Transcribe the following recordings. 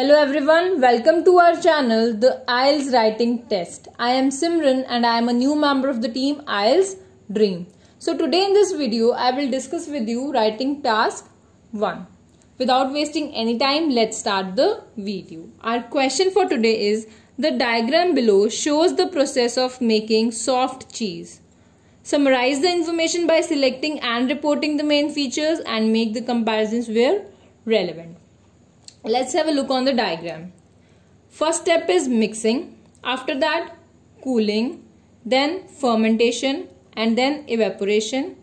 Hello everyone, welcome to our channel the IELTS writing test. I am Simran and I am a new member of the team IELTS Dream. So today in this video I will discuss with you writing task 1. Without wasting any time let's start the video. Our question for today is the diagram below shows the process of making soft cheese. Summarize the information by selecting and reporting the main features and make the comparisons where relevant let's have a look on the diagram first step is mixing after that cooling then fermentation and then evaporation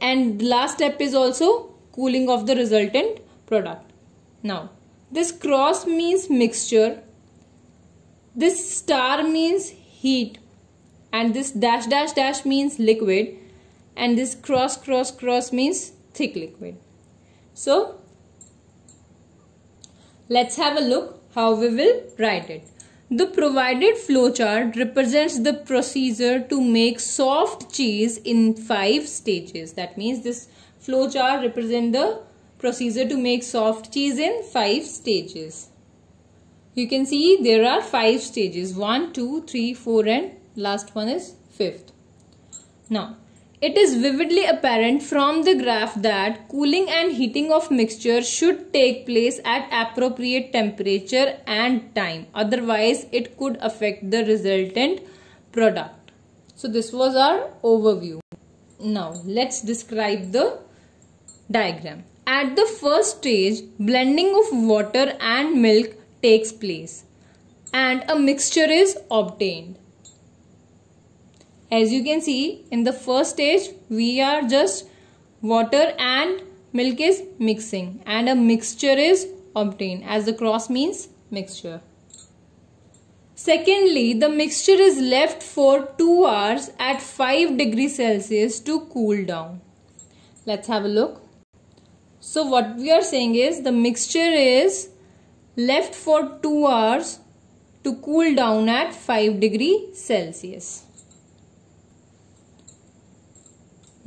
and last step is also cooling of the resultant product now this cross means mixture this star means heat and this dash dash dash means liquid and this cross cross cross means thick liquid so Let's have a look how we will write it. The provided flowchart represents the procedure to make soft cheese in five stages. That means this flowchart represents the procedure to make soft cheese in five stages. You can see there are five stages. One, two, three, four and last one is fifth. Now, it is vividly apparent from the graph that cooling and heating of mixture should take place at appropriate temperature and time. Otherwise, it could affect the resultant product. So this was our overview. Now let's describe the diagram. At the first stage, blending of water and milk takes place and a mixture is obtained. As you can see, in the first stage, we are just water and milk is mixing and a mixture is obtained as the cross means mixture. Secondly, the mixture is left for 2 hours at 5 degrees Celsius to cool down. Let's have a look. So what we are saying is the mixture is left for 2 hours to cool down at 5 degree Celsius.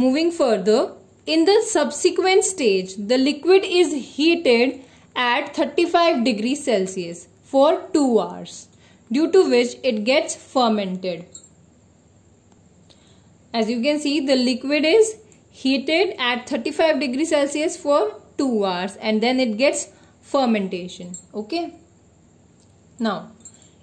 Moving further, in the subsequent stage, the liquid is heated at 35 degrees Celsius for 2 hours, due to which it gets fermented. As you can see, the liquid is heated at 35 degrees Celsius for 2 hours and then it gets fermentation. Okay. Now,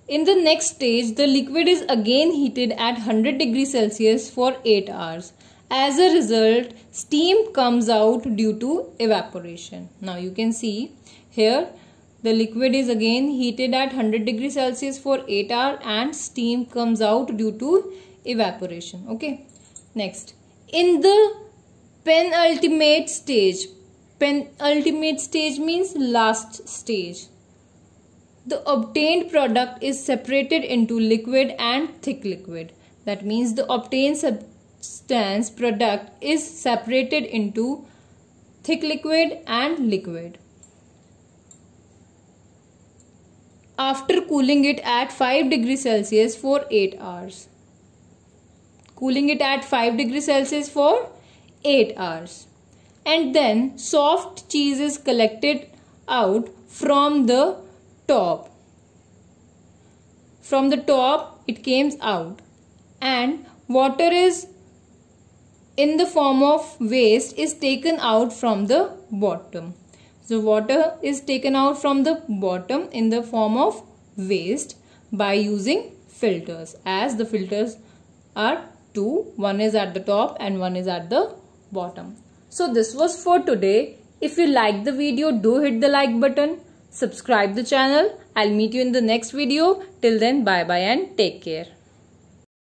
in the next stage, the liquid is again heated at 100 degrees Celsius for 8 hours as a result, steam comes out due to evaporation. Now you can see here the liquid is again heated at 100 degrees Celsius for 8 hour and steam comes out due to evaporation. Okay. Next. In the penultimate stage, penultimate stage means last stage. The obtained product is separated into liquid and thick liquid. That means the obtained substance product is separated into thick liquid and liquid. After cooling it at 5 degrees Celsius for 8 hours. Cooling it at 5 degrees Celsius for 8 hours. And then soft cheese is collected out from the top. From the top it comes out and water is in the form of waste is taken out from the bottom. So water is taken out from the bottom in the form of waste by using filters as the filters are two. One is at the top and one is at the bottom. So this was for today. If you like the video, do hit the like button. Subscribe the channel. I'll meet you in the next video. Till then, bye bye and take care.